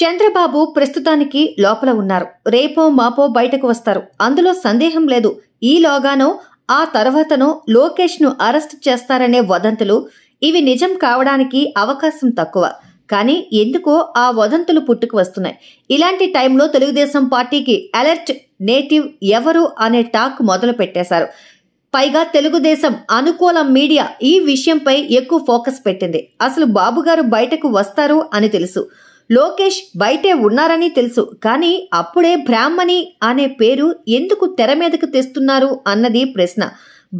చంద్రబాబు ప్రస్తుతానికి లోపల ఉన్నారు రేపో మాపో బయటకు వస్తారు అందులో సందేహం లేదు ఈలోగానో ఆ తర్వాతనో లోకేష్ను అరెస్ట్ చేస్తారనే వదంతులు ఇవి నిజం కావడానికి అవకాశం తక్కువ కానీ ఎందుకో ఆ వదంతులు పుట్టుకు వస్తున్నాయి ఇలాంటి టైంలో తెలుగుదేశం పార్టీకి అలర్ట్ నేటివ్ ఎవరు అనే టాక్ మొదలు పెట్టేశారు పైగా తెలుగుదేశం అనుకూల మీడియా ఈ విషయంపై ఎక్కువ ఫోకస్ పెట్టింది అసలు బాబుగారు బయటకు వస్తారు అని తెలుసు లోకేష్ బయటే ఉన్నారని తెలుసు కానీ అప్పుడే బ్రాహ్మణి అనే పేరు ఎందుకు తెర మీదకు తెస్తున్నారు అన్నది ప్రశ్న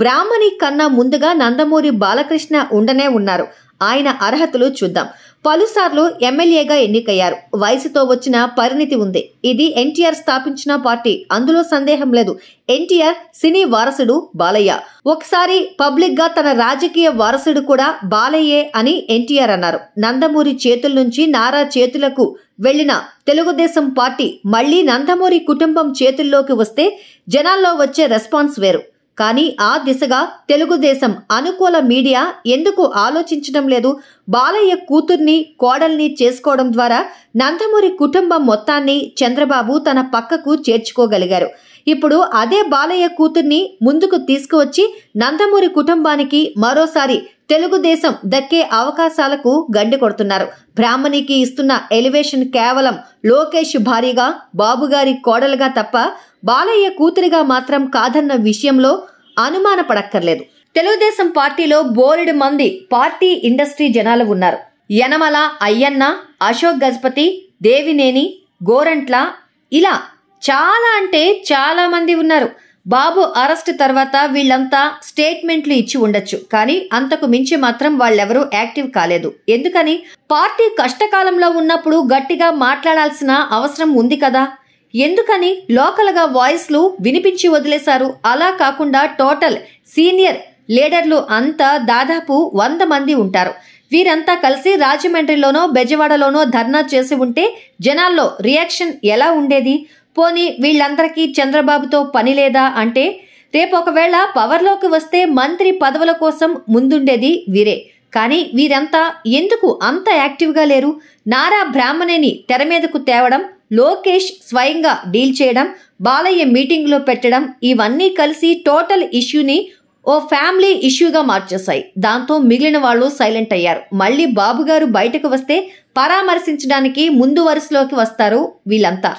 బ్రాహ్మణి కన్నా ముందుగా నందమూరి బాలకృష్ణ ఉండనే ఉన్నారు ఆయన అర్హతలు చూద్దాం పలుసార్లు ఎమ్మెల్యేగా ఎన్నికయ్యారు వయసుతో వచ్చిన పరిణితి ఉంది ఇది ఎన్టీఆర్ స్థాపించిన పార్టీ అందులో సందేహం లేదు ఎన్టీఆర్ సినీ వారసుడు బాలయ్య ఒకసారి పబ్లిక్ గా తన రాజకీయ వారసుడు కూడా బాలయ్యే అని ఎన్టీఆర్ అన్నారు నందమూరి చేతుల నుంచి నారా చేతులకు వెళ్లిన తెలుగుదేశం పార్టీ మళ్లీ నందమూరి కుటుంబం చేతుల్లోకి వస్తే జనాల్లో వచ్చే రెస్పాన్స్ వేరు కానీ ఆ దిశగా తెలుగుదేశం అనుకూల మీడియా ఎందుకు ఆలోచించడం లేదు బాలయ్య కూతుర్ని కోడల్ని చేసుకోవడం ద్వారా నందమూరి కుటుంబం మొత్తాన్ని చంద్రబాబు తన పక్కకు చేర్చుకోగలిగారు ఇప్పుడు అదే బాలయ్య కూతుర్ని ముందుకు తీసుకువచ్చి నందమూరి కుటుంబానికి మరోసారి తెలుగుదేశం దక్కే అవకాశాలకు గండి కొడుతున్నారు బ్రాహ్మణికి ఇస్తున్న ఎలివేషన్ కేవలం లోకేష్ భారీగా బాబుగారి కోడలుగా తప్ప బాలయ్య కూతురిగా మాత్రం కాదన్న విషయంలో అనుమానపడక్కర్లేదు తెలుగుదేశం పార్టీలో బోలెడు మంది పార్టీ ఇండస్ట్రీ జనాలు ఉన్నారు యనమల అయ్యన్న అశోక్ గజపతి దేవినేని గోరంట్ల ఇలా చాలా అంటే చాలా మంది ఉన్నారు బాబు అరెస్ట్ తర్వాత వీళ్ళంతా స్టేట్మెంట్లు ఇచ్చి ఉండొచ్చు కానీ అంతకు మించి మాత్రం వాళ్ళెవరూ యాక్టివ్ కాలేదు ఎందుకని పార్టీ కష్టకాలంలో ఉన్నప్పుడు గట్టిగా మాట్లాడాల్సిన అవసరం ఉంది కదా ఎందుకని లోకల్గా వాయిస్లు వినిపించి వదిలేశారు అలా కాకుండా టోటల్ సీనియర్ లీడర్లు అంతా దాదాపు వంద మంది ఉంటారు వీరంతా కలిసి రాజమండ్రిలోనో బెజవాడలోనో ధర్నా చేసి ఉంటే జనాల్లో రియాక్షన్ ఎలా ఉండేది పోని వీళ్ళందరికీ చంద్రబాబుతో పని లేదా అంటే రేపు ఒకవేళ పవర్లోకి వస్తే మంత్రి పదవుల కోసం ముందుండేది వీరే కానీ వీరంతా ఎందుకు అంత యాక్టివ్గా లేరు నారా బ్రాహ్మణిని తెర మీదకు తేవడం లోకేష్ స్వయంగా డీల్ చేయడం బాలయ్య మీటింగ్లో పెట్టడం ఇవన్నీ కలిసి టోటల్ ఇష్యూని ఓ ఫ్యామిలీ ఇష్యూగా మార్చేశాయి దాంతో మిగిలిన వాళ్ళు సైలెంట్ అయ్యారు మళ్ళీ బాబుగారు బయటకు వస్తే పరామర్శించడానికి ముందు వరుసలోకి వస్తారు వీళ్ళంతా